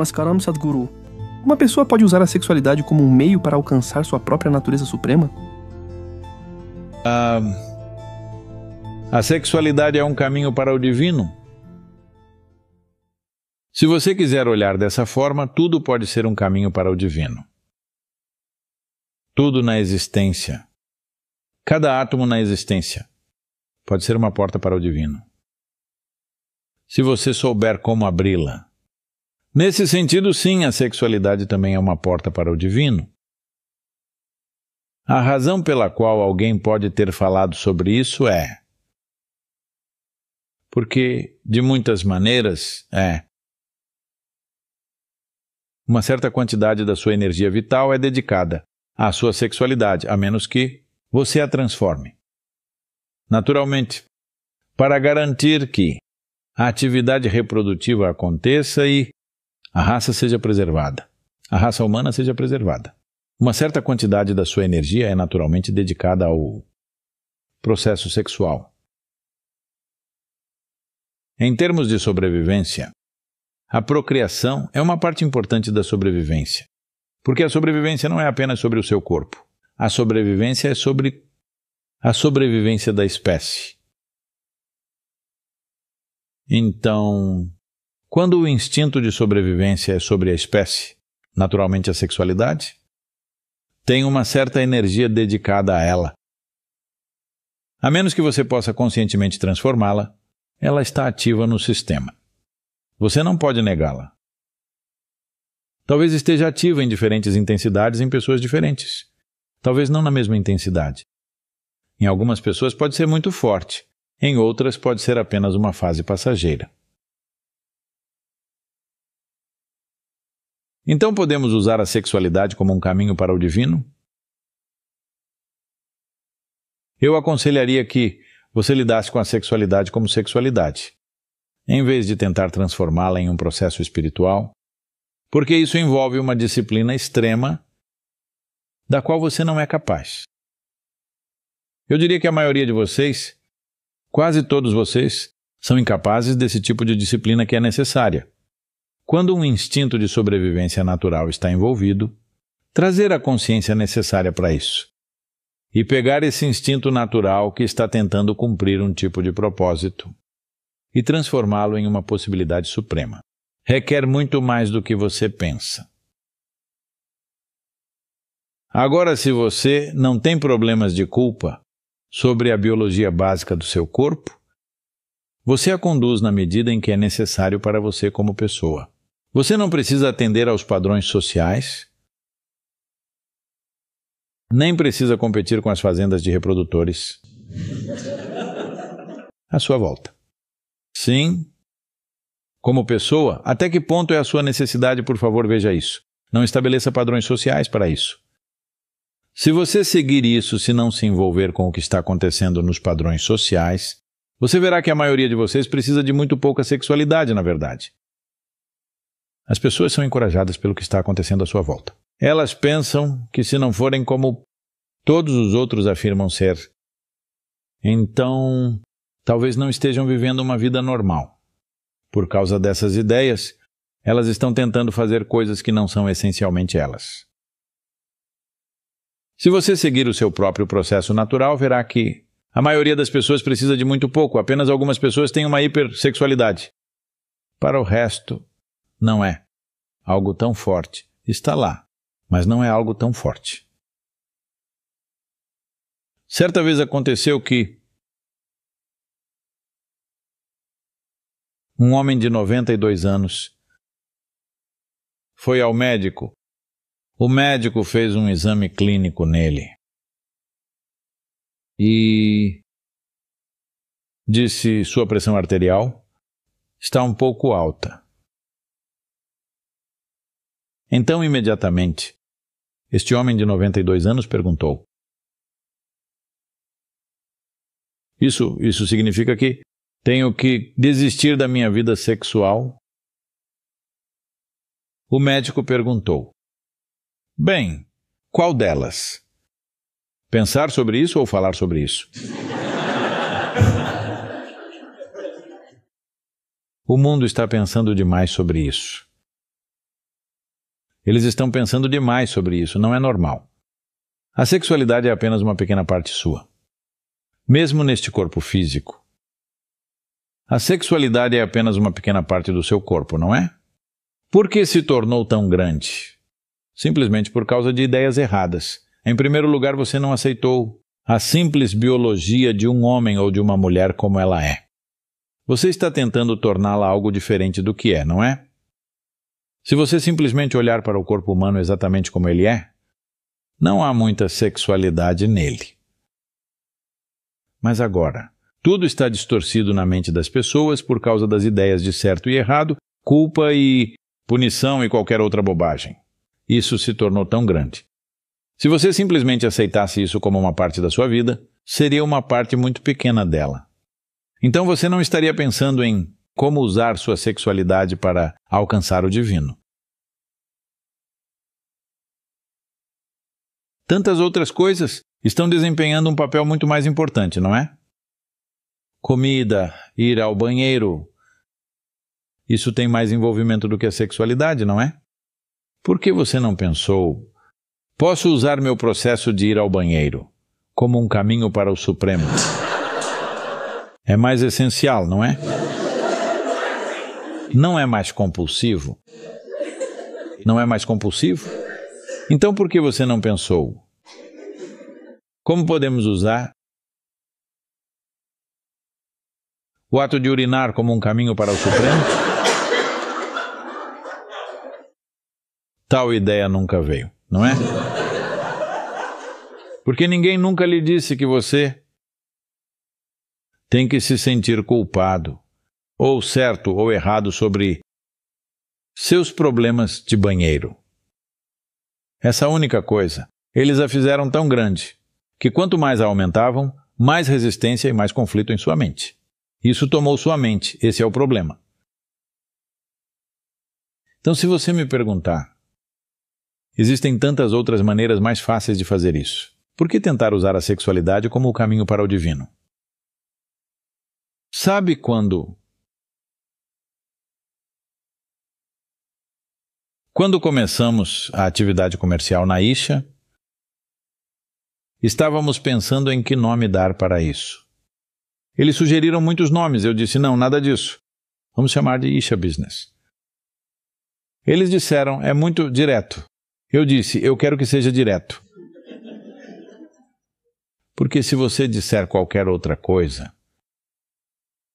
Namaskaram Sadhguru. Uma pessoa pode usar a sexualidade como um meio para alcançar sua própria natureza suprema? Ah, a sexualidade é um caminho para o divino. Se você quiser olhar dessa forma, tudo pode ser um caminho para o divino. Tudo na existência, cada átomo na existência, pode ser uma porta para o divino. Se você souber como abri-la, Nesse sentido, sim, a sexualidade também é uma porta para o divino. A razão pela qual alguém pode ter falado sobre isso é porque, de muitas maneiras, é. Uma certa quantidade da sua energia vital é dedicada à sua sexualidade, a menos que você a transforme. Naturalmente, para garantir que a atividade reprodutiva aconteça e a raça seja preservada. A raça humana seja preservada. Uma certa quantidade da sua energia é naturalmente dedicada ao processo sexual. Em termos de sobrevivência, a procriação é uma parte importante da sobrevivência. Porque a sobrevivência não é apenas sobre o seu corpo. A sobrevivência é sobre a sobrevivência da espécie. Então, quando o instinto de sobrevivência é sobre a espécie, naturalmente a sexualidade, tem uma certa energia dedicada a ela. A menos que você possa conscientemente transformá-la, ela está ativa no sistema. Você não pode negá-la. Talvez esteja ativa em diferentes intensidades em pessoas diferentes. Talvez não na mesma intensidade. Em algumas pessoas pode ser muito forte, em outras pode ser apenas uma fase passageira. Então podemos usar a sexualidade como um caminho para o divino? Eu aconselharia que você lidasse com a sexualidade como sexualidade, em vez de tentar transformá-la em um processo espiritual, porque isso envolve uma disciplina extrema da qual você não é capaz. Eu diria que a maioria de vocês, quase todos vocês, são incapazes desse tipo de disciplina que é necessária quando um instinto de sobrevivência natural está envolvido, trazer a consciência necessária para isso e pegar esse instinto natural que está tentando cumprir um tipo de propósito e transformá-lo em uma possibilidade suprema. Requer muito mais do que você pensa. Agora, se você não tem problemas de culpa sobre a biologia básica do seu corpo, você a conduz na medida em que é necessário para você como pessoa. Você não precisa atender aos padrões sociais, nem precisa competir com as fazendas de reprodutores à sua volta. Sim, como pessoa, até que ponto é a sua necessidade, por favor, veja isso. Não estabeleça padrões sociais para isso. Se você seguir isso, se não se envolver com o que está acontecendo nos padrões sociais, você verá que a maioria de vocês precisa de muito pouca sexualidade, na verdade. As pessoas são encorajadas pelo que está acontecendo à sua volta. Elas pensam que, se não forem como todos os outros afirmam ser, então talvez não estejam vivendo uma vida normal. Por causa dessas ideias, elas estão tentando fazer coisas que não são essencialmente elas. Se você seguir o seu próprio processo natural, verá que a maioria das pessoas precisa de muito pouco, apenas algumas pessoas têm uma hipersexualidade. Para o resto, não é. Algo tão forte está lá, mas não é algo tão forte. Certa vez aconteceu que um homem de 92 anos foi ao médico. O médico fez um exame clínico nele e disse: sua pressão arterial está um pouco alta. Então, imediatamente, este homem de 92 anos perguntou: Isso, isso significa que tenho que desistir da minha vida sexual? O médico perguntou: Bem, qual delas? Pensar sobre isso ou falar sobre isso? o mundo está pensando demais sobre isso. Eles estão pensando demais sobre isso, não é normal. A sexualidade é apenas uma pequena parte sua. Mesmo neste corpo físico. A sexualidade é apenas uma pequena parte do seu corpo, não é? Por que se tornou tão grande? Simplesmente por causa de ideias erradas. Em primeiro lugar, você não aceitou a simples biologia de um homem ou de uma mulher como ela é. Você está tentando torná-la algo diferente do que é, não é? Se você simplesmente olhar para o corpo humano exatamente como ele é, não há muita sexualidade nele. Mas agora, tudo está distorcido na mente das pessoas por causa das ideias de certo e errado, culpa e punição e qualquer outra bobagem. Isso se tornou tão grande. Se você simplesmente aceitasse isso como uma parte da sua vida, seria uma parte muito pequena dela. Então você não estaria pensando em como usar sua sexualidade para alcançar o divino. Tantas outras coisas estão desempenhando um papel muito mais importante, não é? Comida, ir ao banheiro. Isso tem mais envolvimento do que a sexualidade, não é? Por que você não pensou? Posso usar meu processo de ir ao banheiro como um caminho para o Supremo? É mais essencial, não é? não é mais compulsivo? Não é mais compulsivo? Então por que você não pensou? Como podemos usar o ato de urinar como um caminho para o Supremo? Tal ideia nunca veio, não é? Porque ninguém nunca lhe disse que você tem que se sentir culpado ou certo ou errado sobre seus problemas de banheiro. Essa única coisa, eles a fizeram tão grande que quanto mais a aumentavam, mais resistência e mais conflito em sua mente. Isso tomou sua mente, esse é o problema. Então, se você me perguntar, existem tantas outras maneiras mais fáceis de fazer isso. Por que tentar usar a sexualidade como o caminho para o divino? Sabe quando Quando começamos a atividade comercial na Isha, estávamos pensando em que nome dar para isso. Eles sugeriram muitos nomes, eu disse: não, nada disso. Vamos chamar de Isha Business. Eles disseram: é muito direto. Eu disse: eu quero que seja direto. Porque se você disser qualquer outra coisa,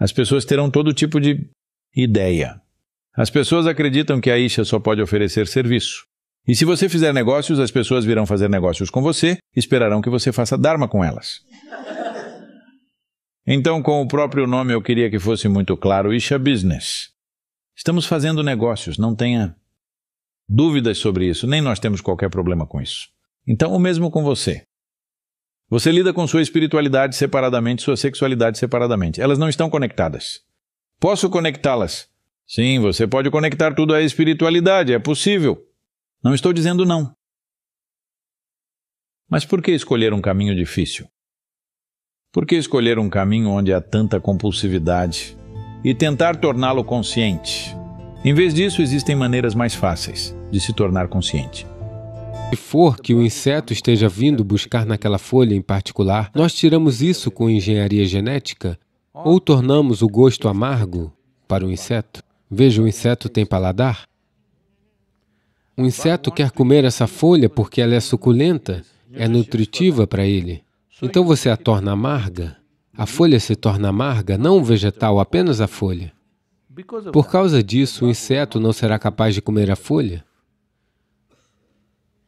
as pessoas terão todo tipo de ideia. As pessoas acreditam que a Isha só pode oferecer serviço. E se você fizer negócios, as pessoas virão fazer negócios com você, esperarão que você faça Dharma com elas. Então, com o próprio nome, eu queria que fosse muito claro: Isha Business. Estamos fazendo negócios, não tenha dúvidas sobre isso, nem nós temos qualquer problema com isso. Então, o mesmo com você. Você lida com sua espiritualidade separadamente, sua sexualidade separadamente. Elas não estão conectadas. Posso conectá-las Sim, você pode conectar tudo à espiritualidade, é possível. Não estou dizendo não. Mas por que escolher um caminho difícil? Por que escolher um caminho onde há tanta compulsividade e tentar torná-lo consciente? Em vez disso, existem maneiras mais fáceis de se tornar consciente. Se for que o inseto esteja vindo buscar naquela folha em particular, nós tiramos isso com engenharia genética ou tornamos o gosto amargo para o inseto? Veja, o inseto tem paladar. O inseto quer comer essa folha porque ela é suculenta, é nutritiva para ele. Então você a torna amarga. A folha se torna amarga, não o vegetal, apenas a folha. Por causa disso, o inseto não será capaz de comer a folha.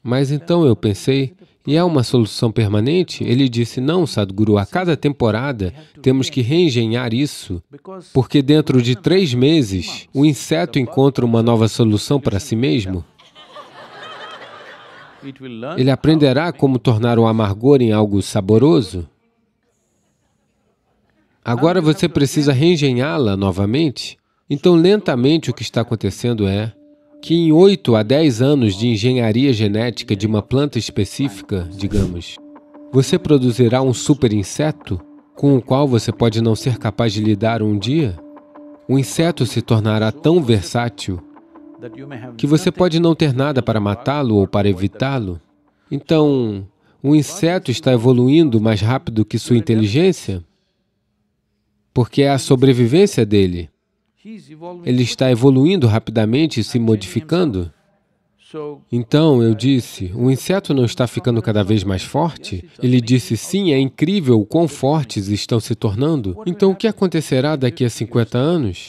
Mas então eu pensei e há uma solução permanente? Ele disse: Não, Sadhguru, a cada temporada temos que reengenhar isso, porque dentro de três meses o inseto encontra uma nova solução para si mesmo. Ele aprenderá como tornar o amargor em algo saboroso. Agora você precisa reengenhá-la novamente. Então, lentamente, o que está acontecendo é que em 8 a 10 anos de engenharia genética de uma planta específica, digamos, você produzirá um super inseto com o qual você pode não ser capaz de lidar um dia? O inseto se tornará tão versátil que você pode não ter nada para matá-lo ou para evitá-lo. Então, o inseto está evoluindo mais rápido que sua inteligência? Porque é a sobrevivência dele. Ele está evoluindo rapidamente e se modificando. Então eu disse: o inseto não está ficando cada vez mais forte? Ele disse: sim, é incrível o quão fortes estão se tornando. Então o que acontecerá daqui a 50 anos?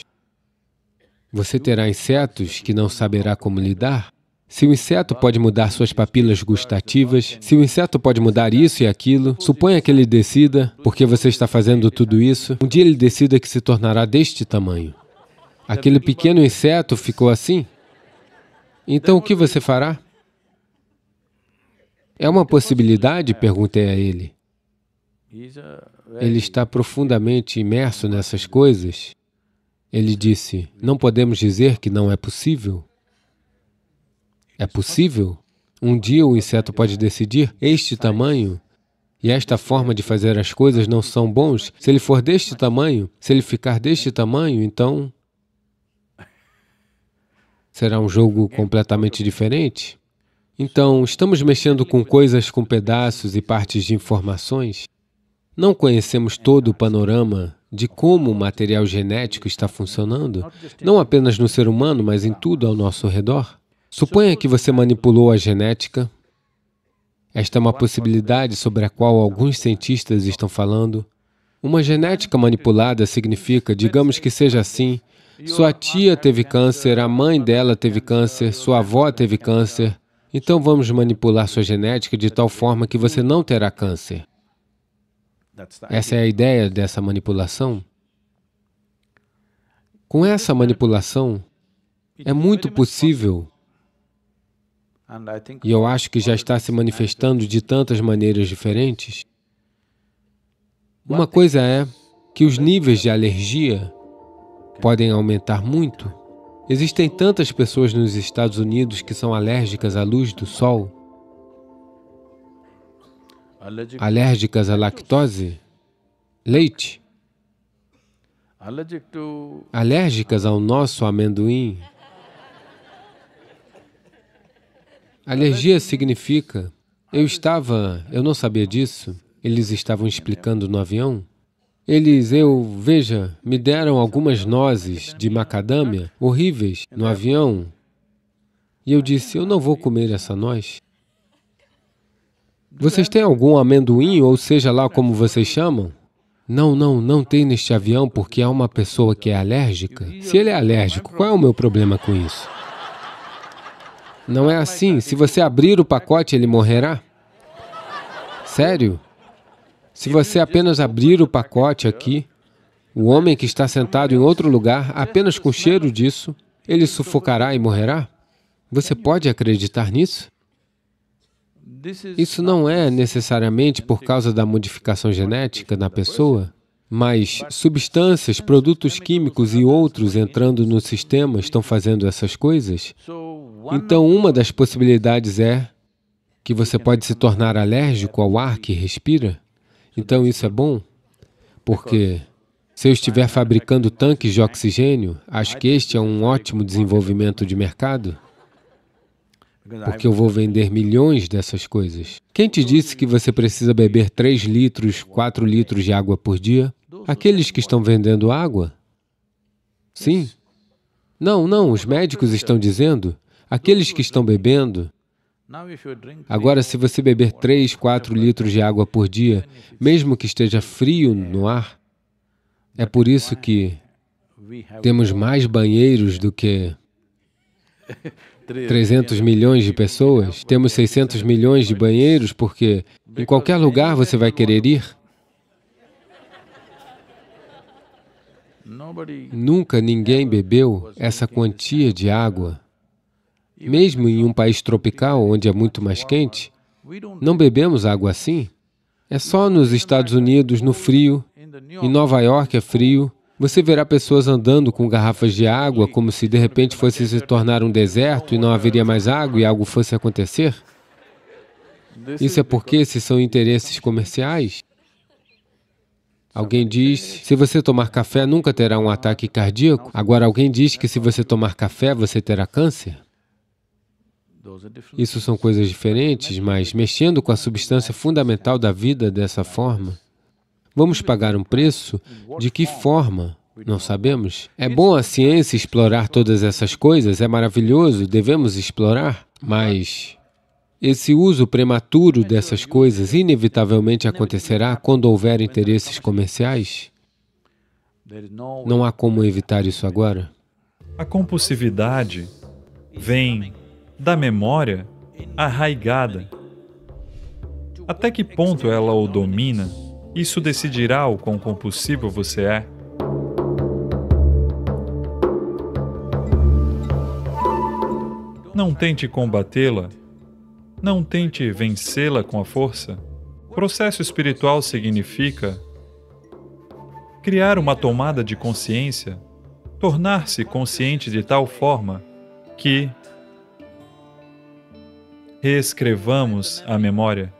Você terá insetos que não saberá como lidar? Se o inseto pode mudar suas papilas gustativas, se o inseto pode mudar isso e aquilo, suponha que ele decida, porque você está fazendo tudo isso, um dia ele decida que se tornará deste tamanho. Aquele pequeno inseto ficou assim? Então o que você fará? É uma possibilidade? Perguntei a ele. Ele está profundamente imerso nessas coisas. Ele disse: Não podemos dizer que não é possível. É possível? Um dia o inseto pode decidir: este tamanho e esta forma de fazer as coisas não são bons. Se ele for deste tamanho, se ele ficar deste tamanho, então Será um jogo completamente diferente? Então, estamos mexendo com coisas com pedaços e partes de informações? Não conhecemos todo o panorama de como o material genético está funcionando, não apenas no ser humano, mas em tudo ao nosso redor? Suponha que você manipulou a genética. Esta é uma possibilidade sobre a qual alguns cientistas estão falando. Uma genética manipulada significa, digamos que seja assim, sua tia teve câncer, a mãe dela teve câncer, sua avó teve câncer. Então vamos manipular sua genética de tal forma que você não terá câncer. Essa é a ideia dessa manipulação. Com essa manipulação, é muito possível, e eu acho que já está se manifestando de tantas maneiras diferentes. Uma coisa é que os níveis de alergia podem aumentar muito? Existem tantas pessoas nos Estados Unidos que são alérgicas à luz do sol? Alérgicas à lactose? Leite? Alérgicas ao nosso amendoim? Alergia significa. Eu estava. Eu não sabia disso. Eles estavam explicando no avião. Eles, eu veja, me deram algumas nozes de macadâmia horríveis no avião. E eu disse, eu não vou comer essa noz. Vocês têm algum amendoim, ou seja lá como vocês chamam? Não, não, não tem neste avião porque há uma pessoa que é alérgica. Se ele é alérgico, qual é o meu problema com isso? Não é assim. Se você abrir o pacote, ele morrerá. Sério? Se você apenas abrir o pacote aqui, o homem que está sentado em outro lugar, apenas com cheiro disso, ele sufocará e morrerá? Você pode acreditar nisso? Isso não é necessariamente por causa da modificação genética na pessoa, mas substâncias, produtos químicos e outros entrando no sistema estão fazendo essas coisas. Então, uma das possibilidades é que você pode se tornar alérgico ao ar que respira. Então isso é bom, porque se eu estiver fabricando tanques de oxigênio, acho que este é um ótimo desenvolvimento de mercado, porque eu vou vender milhões dessas coisas. Quem te disse que você precisa beber 3 litros, 4 litros de água por dia? Aqueles que estão vendendo água? Sim. Não, não, os médicos estão dizendo. Aqueles que estão bebendo Agora, se você beber 3, 4 litros de água por dia, mesmo que esteja frio no ar, é por isso que temos mais banheiros do que 300 milhões de pessoas, temos 600 milhões de banheiros, porque em qualquer lugar você vai querer ir. Nunca ninguém bebeu essa quantia de água mesmo em um país tropical, onde é muito mais quente, não bebemos água assim. É só nos Estados Unidos, no frio. Em Nova York é frio. Você verá pessoas andando com garrafas de água como se de repente fosse se tornar um deserto e não haveria mais água e algo fosse acontecer? Isso é porque esses são interesses comerciais. Alguém diz, se você tomar café nunca terá um ataque cardíaco. Agora alguém diz que se você tomar café você terá câncer. Isso são coisas diferentes, mas mexendo com a substância fundamental da vida dessa forma, vamos pagar um preço? De que forma? Não sabemos. É bom a ciência explorar todas essas coisas, é maravilhoso, devemos explorar, mas esse uso prematuro dessas coisas inevitavelmente acontecerá quando houver interesses comerciais? Não há como evitar isso agora. A compulsividade vem da memória arraigada. Até que ponto ela o domina? Isso decidirá o quão compulsivo você é. Não tente combatê-la. Não tente vencê-la com a força. Processo espiritual significa criar uma tomada de consciência, tornar-se consciente de tal forma que reescrevamos a memória